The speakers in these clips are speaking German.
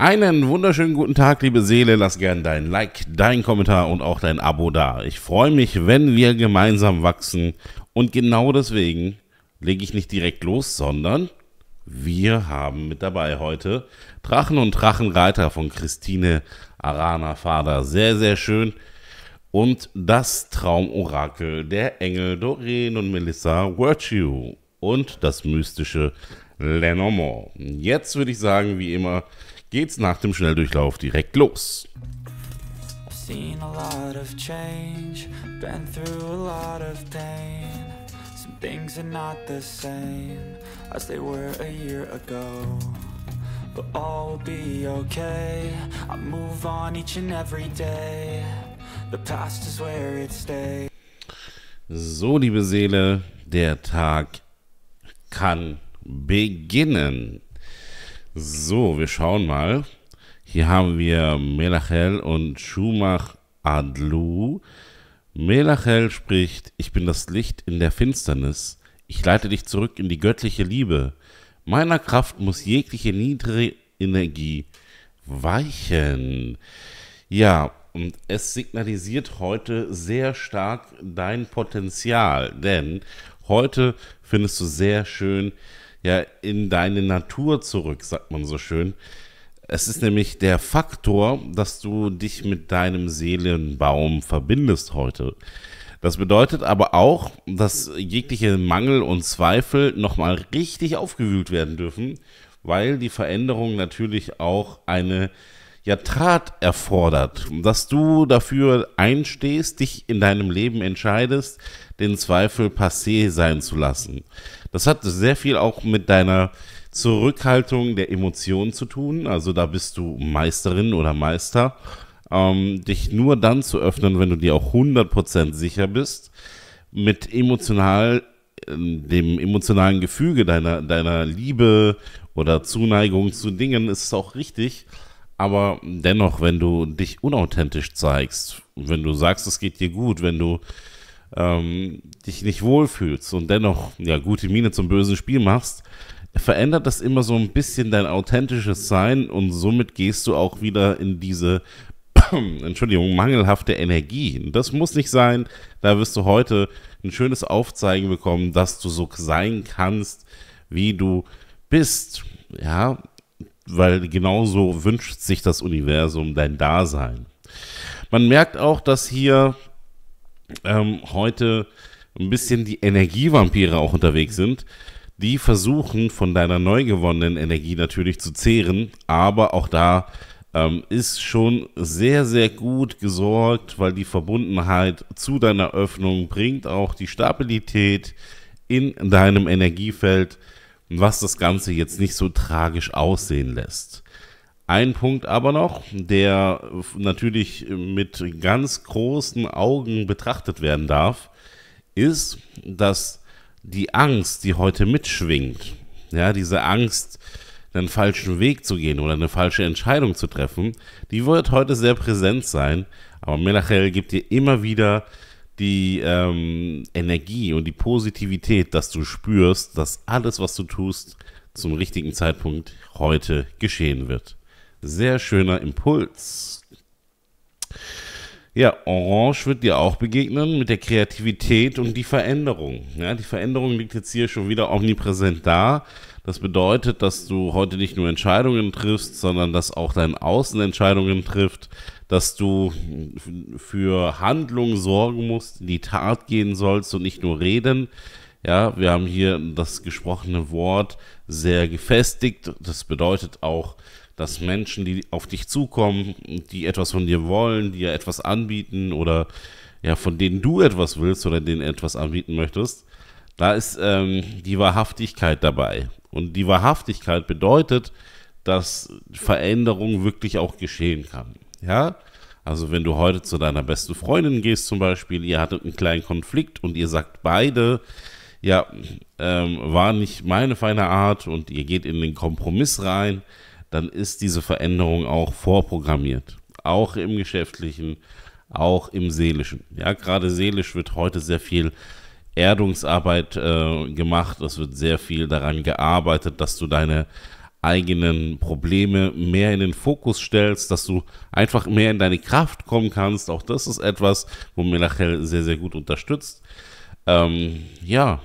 Einen wunderschönen guten Tag, liebe Seele. Lass gern dein Like, dein Kommentar und auch dein Abo da. Ich freue mich, wenn wir gemeinsam wachsen. Und genau deswegen lege ich nicht direkt los, sondern wir haben mit dabei heute Drachen und Drachenreiter von Christine Arana Fader. Sehr, sehr schön. Und das Traumorakel der Engel Doreen und Melissa Virtue und das mystische Lenormand. Jetzt würde ich sagen, wie immer, geht's nach dem Schnelldurchlauf direkt los. Seen a lot of change, been through a lot of pain. Some things are not the same as they were a year ago. But all will be okay, I move on each and every day. The past is where it stays. So, liebe Seele, der Tag kann beginnen. So, wir schauen mal. Hier haben wir Melachel und Schumach Adlu. Melachel spricht, ich bin das Licht in der Finsternis. Ich leite dich zurück in die göttliche Liebe. Meiner Kraft muss jegliche niedrige Energie weichen. Ja, und es signalisiert heute sehr stark dein Potenzial, denn heute findest du sehr schön ja in deine Natur zurück, sagt man so schön. Es ist nämlich der Faktor, dass du dich mit deinem Seelenbaum verbindest heute. Das bedeutet aber auch, dass jegliche Mangel und Zweifel nochmal richtig aufgewühlt werden dürfen, weil die Veränderung natürlich auch eine ja Tat erfordert, dass du dafür einstehst, dich in deinem Leben entscheidest, den Zweifel passé sein zu lassen. Das hat sehr viel auch mit deiner Zurückhaltung der Emotionen zu tun. Also da bist du Meisterin oder Meister. Ähm, dich nur dann zu öffnen, wenn du dir auch 100% sicher bist, mit emotional, äh, dem emotionalen Gefüge deiner, deiner Liebe oder Zuneigung zu Dingen ist es auch richtig, aber dennoch, wenn du dich unauthentisch zeigst, wenn du sagst, es geht dir gut, wenn du ähm, dich nicht wohlfühlst und dennoch ja gute Miene zum bösen Spiel machst, verändert das immer so ein bisschen dein authentisches Sein und somit gehst du auch wieder in diese Entschuldigung, mangelhafte Energie. Das muss nicht sein. Da wirst du heute ein schönes Aufzeigen bekommen, dass du so sein kannst, wie du bist. Ja, weil genauso wünscht sich das Universum dein Dasein. Man merkt auch, dass hier ähm, heute ein bisschen die Energievampire auch unterwegs sind. Die versuchen von deiner neu gewonnenen Energie natürlich zu zehren, aber auch da ähm, ist schon sehr, sehr gut gesorgt, weil die Verbundenheit zu deiner Öffnung bringt auch die Stabilität in deinem Energiefeld was das Ganze jetzt nicht so tragisch aussehen lässt. Ein Punkt aber noch, der natürlich mit ganz großen Augen betrachtet werden darf, ist, dass die Angst, die heute mitschwingt, ja, diese Angst, einen falschen Weg zu gehen oder eine falsche Entscheidung zu treffen, die wird heute sehr präsent sein. Aber Melachel gibt dir immer wieder die ähm, Energie und die Positivität, dass du spürst, dass alles, was du tust, zum richtigen Zeitpunkt heute geschehen wird. Sehr schöner Impuls. Ja, Orange wird dir auch begegnen mit der Kreativität und die Veränderung. Ja, die Veränderung liegt jetzt hier schon wieder omnipräsent da. Das bedeutet, dass du heute nicht nur Entscheidungen triffst, sondern dass auch dein Außen Entscheidungen trifft, dass du für Handlungen sorgen musst, in die Tat gehen sollst und nicht nur reden. Ja, wir haben hier das gesprochene Wort sehr gefestigt. Das bedeutet auch, dass Menschen, die auf dich zukommen, die etwas von dir wollen, die ja etwas anbieten oder ja, von denen du etwas willst oder denen etwas anbieten möchtest, da ist ähm, die Wahrhaftigkeit dabei. Und die Wahrhaftigkeit bedeutet, dass Veränderung wirklich auch geschehen kann ja. Also wenn du heute zu deiner besten Freundin gehst zum Beispiel, ihr hattet einen kleinen Konflikt und ihr sagt beide, ja, ähm, war nicht meine feine Art und ihr geht in den Kompromiss rein, dann ist diese Veränderung auch vorprogrammiert. Auch im Geschäftlichen, auch im Seelischen. Ja, gerade seelisch wird heute sehr viel Erdungsarbeit äh, gemacht. Es wird sehr viel daran gearbeitet, dass du deine eigenen Probleme mehr in den Fokus stellst, dass du einfach mehr in deine Kraft kommen kannst. Auch das ist etwas, wo Melachel sehr, sehr gut unterstützt. Ähm, ja,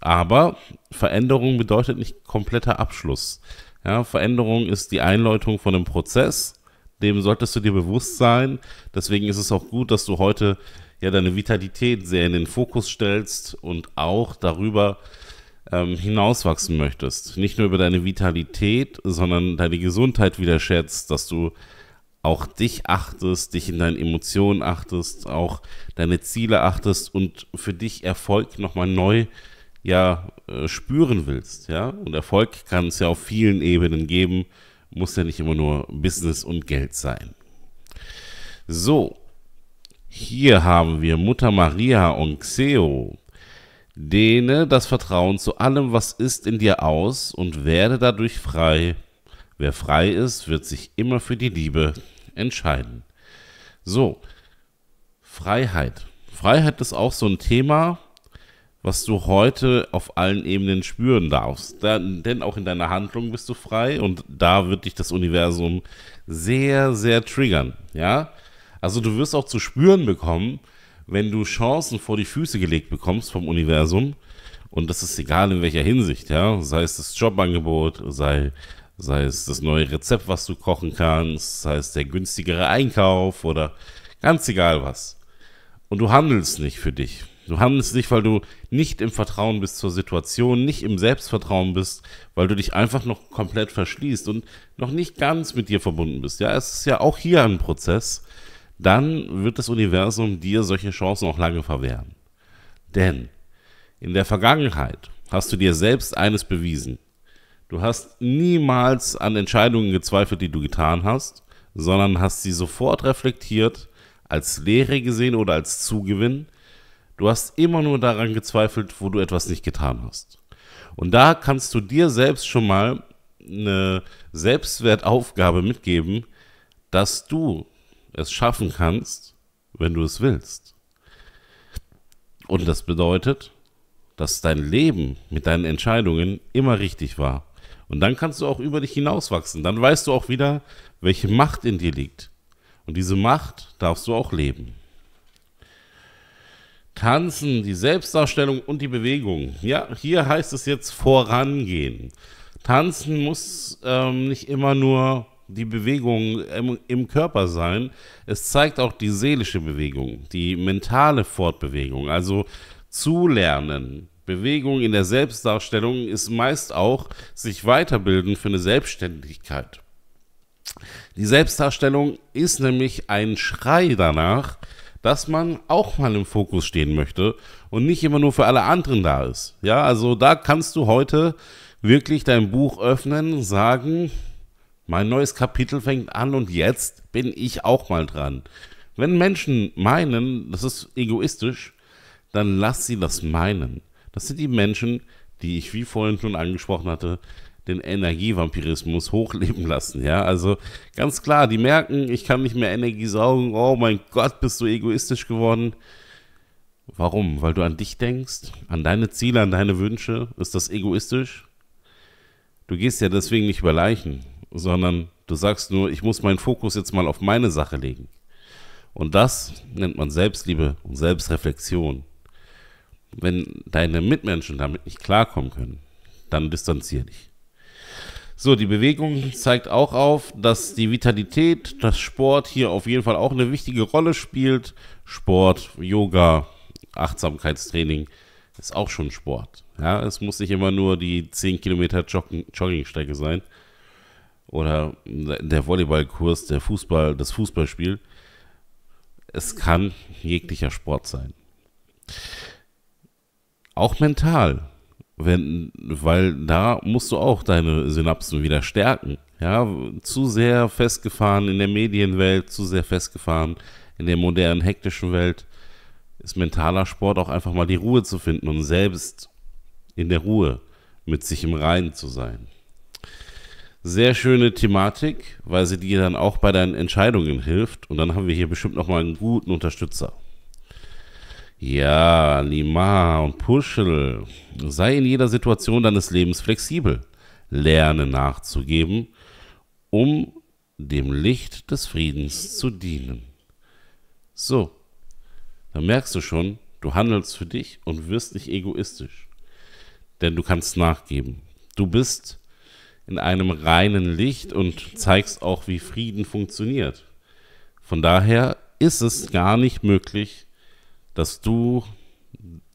aber Veränderung bedeutet nicht kompletter Abschluss. Ja, Veränderung ist die Einleitung von einem Prozess. Dem solltest du dir bewusst sein. Deswegen ist es auch gut, dass du heute ja deine Vitalität sehr in den Fokus stellst und auch darüber ähm, hinauswachsen möchtest, nicht nur über deine Vitalität, sondern deine Gesundheit wieder schätzt, dass du auch dich achtest, dich in deinen Emotionen achtest, auch deine Ziele achtest und für dich Erfolg nochmal neu ja äh, spüren willst, ja. Und Erfolg kann es ja auf vielen Ebenen geben, muss ja nicht immer nur Business und Geld sein. So, hier haben wir Mutter Maria und Xeo. Dehne das Vertrauen zu allem, was ist, in dir aus und werde dadurch frei. Wer frei ist, wird sich immer für die Liebe entscheiden. So, Freiheit. Freiheit ist auch so ein Thema, was du heute auf allen Ebenen spüren darfst. denn auch in deiner Handlung bist du frei und da wird dich das Universum sehr, sehr triggern. Ja, also du wirst auch zu spüren bekommen, wenn du Chancen vor die Füße gelegt bekommst vom Universum, und das ist egal in welcher Hinsicht, ja, sei es das Jobangebot, sei, sei es das neue Rezept, was du kochen kannst, sei es der günstigere Einkauf oder ganz egal was. Und du handelst nicht für dich. Du handelst nicht, weil du nicht im Vertrauen bist zur Situation, nicht im Selbstvertrauen bist, weil du dich einfach noch komplett verschließt und noch nicht ganz mit dir verbunden bist. Ja, es ist ja auch hier ein Prozess dann wird das Universum dir solche Chancen auch lange verwehren. Denn in der Vergangenheit hast du dir selbst eines bewiesen. Du hast niemals an Entscheidungen gezweifelt, die du getan hast, sondern hast sie sofort reflektiert, als Lehre gesehen oder als Zugewinn. Du hast immer nur daran gezweifelt, wo du etwas nicht getan hast. Und da kannst du dir selbst schon mal eine Selbstwertaufgabe mitgeben, dass du es schaffen kannst, wenn du es willst. Und das bedeutet, dass dein Leben mit deinen Entscheidungen immer richtig war. Und dann kannst du auch über dich hinauswachsen. Dann weißt du auch wieder, welche Macht in dir liegt. Und diese Macht darfst du auch leben. Tanzen, die Selbstdarstellung und die Bewegung. Ja, hier heißt es jetzt vorangehen. Tanzen muss ähm, nicht immer nur die Bewegung im, im, Körper sein. Es zeigt auch die seelische Bewegung, die mentale Fortbewegung, also zulernen. Bewegung in der Selbstdarstellung ist meist auch sich weiterbilden für eine Selbstständigkeit. Die Selbstdarstellung ist nämlich ein Schrei danach, dass man auch mal im Fokus stehen möchte und nicht immer nur für alle anderen da ist. Ja, also da kannst du heute wirklich dein Buch öffnen, sagen, mein neues Kapitel fängt an und jetzt bin ich auch mal dran. Wenn Menschen meinen, das ist egoistisch, dann lass sie das meinen. Das sind die Menschen, die ich wie vorhin schon angesprochen hatte, den Energievampirismus hochleben lassen. Ja, also ganz klar, die merken, ich kann nicht mehr Energie saugen. Oh mein Gott, bist du egoistisch geworden. Warum? Weil du an dich denkst, an deine Ziele, an deine Wünsche. Ist das egoistisch? Du gehst ja deswegen nicht über Leichen sondern du sagst nur, ich muss meinen Fokus jetzt mal auf meine Sache legen. Und das nennt man Selbstliebe und Selbstreflexion. Wenn deine Mitmenschen damit nicht klarkommen können, dann distanziere dich. So, die Bewegung zeigt auch auf, dass die Vitalität, das Sport hier auf jeden Fall auch eine wichtige Rolle spielt. Sport, Yoga, Achtsamkeitstraining ist auch schon Sport. Ja, es muss nicht immer nur die 10 Kilometer Joggingstrecke sein, oder der Volleyballkurs, der Fußball, das Fußballspiel. Es kann jeglicher Sport sein. Auch mental, wenn, weil da musst du auch deine Synapsen wieder stärken. Ja, zu sehr festgefahren in der Medienwelt, zu sehr festgefahren in der modernen hektischen Welt ist mentaler Sport auch einfach mal die Ruhe zu finden und selbst in der Ruhe mit sich im Reinen zu sein. Sehr schöne Thematik, weil sie dir dann auch bei deinen Entscheidungen hilft. Und dann haben wir hier bestimmt nochmal einen guten Unterstützer. Ja, Lima und Puschel. Sei in jeder Situation deines Lebens flexibel. Lerne nachzugeben, um dem Licht des Friedens zu dienen. So, dann merkst du schon, du handelst für dich und wirst nicht egoistisch. Denn du kannst nachgeben. Du bist in einem reinen Licht und zeigst auch, wie Frieden funktioniert. Von daher ist es gar nicht möglich, dass du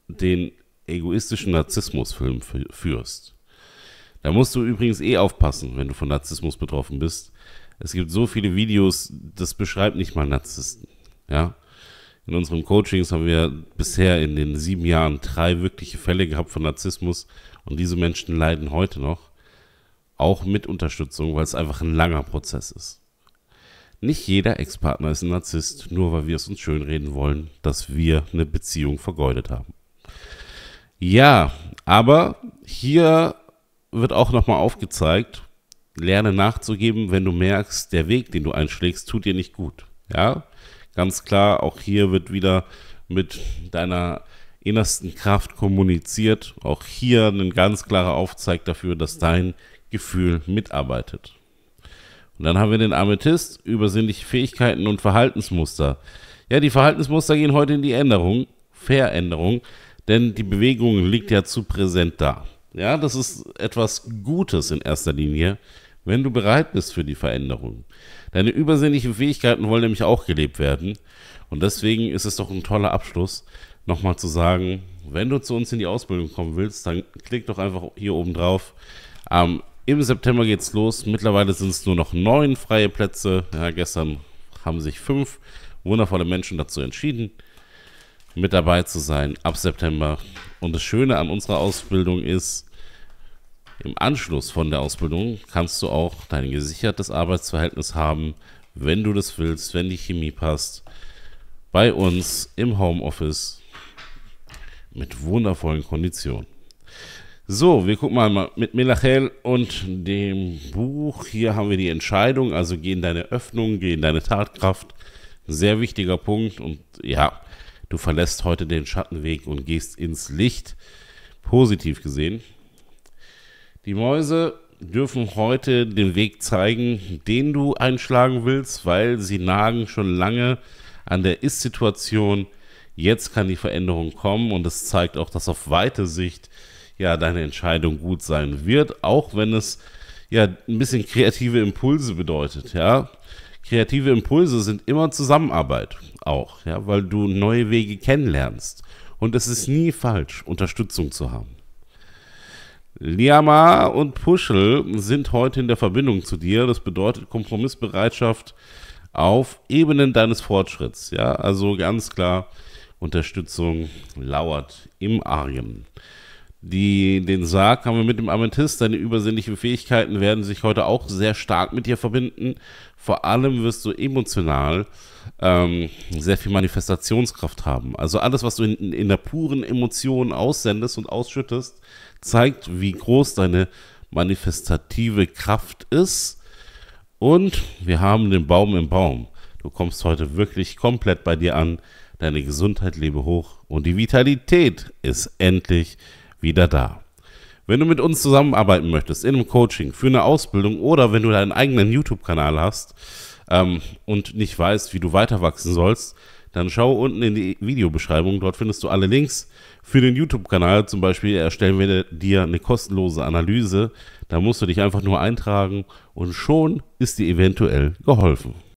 den egoistischen Narzissmusfilm führst. Da musst du übrigens eh aufpassen, wenn du von Narzissmus betroffen bist. Es gibt so viele Videos, das beschreibt nicht mal Narzissten. Ja? In unserem Coachings haben wir bisher in den sieben Jahren drei wirkliche Fälle gehabt von Narzissmus und diese Menschen leiden heute noch. Auch mit Unterstützung, weil es einfach ein langer Prozess ist. Nicht jeder Ex-Partner ist ein Narzisst, nur weil wir es uns schönreden wollen, dass wir eine Beziehung vergeudet haben. Ja, aber hier wird auch nochmal aufgezeigt, lerne nachzugeben, wenn du merkst, der Weg, den du einschlägst, tut dir nicht gut. Ja, ganz klar, auch hier wird wieder mit deiner innersten Kraft kommuniziert. Auch hier ein ganz klarer Aufzeig dafür, dass dein Gefühl mitarbeitet. Und dann haben wir den Amethyst, übersinnliche Fähigkeiten und Verhaltensmuster. Ja, die Verhaltensmuster gehen heute in die Änderung, Veränderung, denn die Bewegung liegt ja zu präsent da. Ja, das ist etwas Gutes in erster Linie, wenn du bereit bist für die Veränderung. Deine übersinnlichen Fähigkeiten wollen nämlich auch gelebt werden. Und deswegen ist es doch ein toller Abschluss, nochmal zu sagen, wenn du zu uns in die Ausbildung kommen willst, dann klick doch einfach hier oben drauf am im September geht's los. Mittlerweile sind es nur noch neun freie Plätze. Ja, gestern haben sich fünf wundervolle Menschen dazu entschieden, mit dabei zu sein ab September. Und das Schöne an unserer Ausbildung ist, im Anschluss von der Ausbildung kannst du auch dein gesichertes Arbeitsverhältnis haben, wenn du das willst, wenn die Chemie passt. Bei uns im Homeoffice mit wundervollen Konditionen. So, wir gucken mal mit Melachel und dem Buch. Hier haben wir die Entscheidung, also geh in deine Öffnung, geh in deine Tatkraft. Sehr wichtiger Punkt und ja, du verlässt heute den Schattenweg und gehst ins Licht. Positiv gesehen. Die Mäuse dürfen heute den Weg zeigen, den du einschlagen willst, weil sie nagen schon lange an der Ist-Situation. Jetzt kann die Veränderung kommen und es zeigt auch, dass auf weite Sicht ja deine Entscheidung gut sein wird, auch wenn es ja ein bisschen kreative Impulse bedeutet, ja. Kreative Impulse sind immer Zusammenarbeit auch, ja, weil du neue Wege kennenlernst. Und es ist nie falsch, Unterstützung zu haben. Liama und Puschel sind heute in der Verbindung zu dir. Das bedeutet Kompromissbereitschaft auf Ebenen deines Fortschritts. Ja, also ganz klar, Unterstützung lauert im Argen. Die, den Sarg haben wir mit dem Amethyst. Deine übersinnlichen Fähigkeiten werden sich heute auch sehr stark mit dir verbinden. Vor allem wirst du emotional ähm, sehr viel Manifestationskraft haben. Also alles, was du in, in der puren Emotion aussendest und ausschüttest, zeigt, wie groß deine manifestative Kraft ist. Und wir haben den Baum im Baum. Du kommst heute wirklich komplett bei dir an. Deine Gesundheit lebe hoch und die Vitalität ist endlich wieder da. Wenn du mit uns zusammenarbeiten möchtest, in einem Coaching, für eine Ausbildung oder wenn du deinen eigenen YouTube-Kanal hast ähm, und nicht weißt, wie du weiter wachsen sollst, dann schau unten in die Videobeschreibung. Dort findest du alle Links für den YouTube-Kanal. Zum Beispiel erstellen wir dir eine kostenlose Analyse. Da musst du dich einfach nur eintragen und schon ist dir eventuell geholfen.